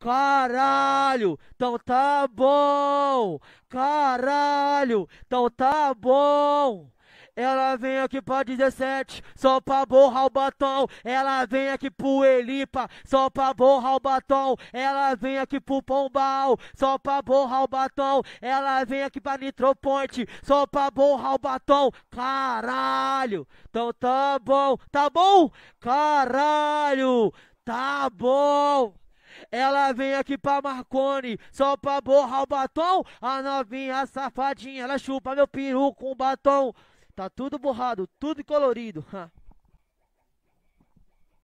Caralho, então tá bom. Caralho, então tá bom. Ela vem aqui pra 17, só pra borrar o batom. Ela vem aqui pro Elipa, só pra borrar o batom. Ela vem aqui pro Pombal, só pra borrar o batom. Ela vem aqui pra Nitroponte, só pra borrar o batom. Caralho, então tá bom, tá bom? Caralho, tá bom. Ela vem aqui pra Marconi, só pra borrar o batom. A novinha safadinha, ela chupa meu peru com batom. Tá tudo borrado, tudo colorido.